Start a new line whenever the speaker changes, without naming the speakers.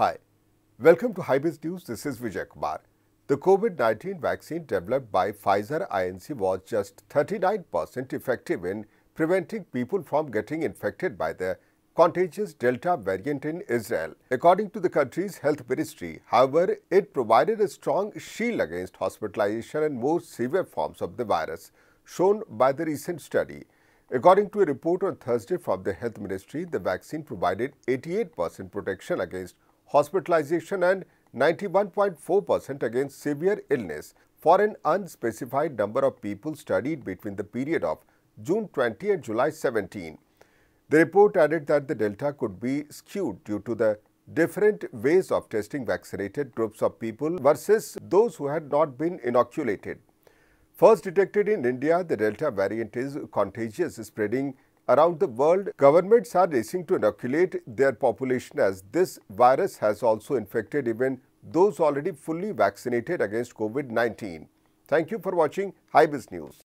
Hi, welcome to Hybrid News. This is Vijay Kumar. The COVID-19 vaccine developed by Pfizer INC was just 39% effective in preventing people from getting infected by the contagious Delta variant in Israel. According to the country's health ministry, however, it provided a strong shield against hospitalization and more severe forms of the virus, shown by the recent study. According to a report on Thursday from the health ministry, the vaccine provided 88% protection against hospitalization and 91.4% against severe illness for an unspecified number of people studied between the period of June 20 and July 17. The report added that the delta could be skewed due to the different ways of testing vaccinated groups of people versus those who had not been inoculated. First detected in India, the delta variant is contagious, spreading Around the world, governments are racing to inoculate their population as this virus has also infected even those already fully vaccinated against COVID-19. Thank you for watching Hybis News.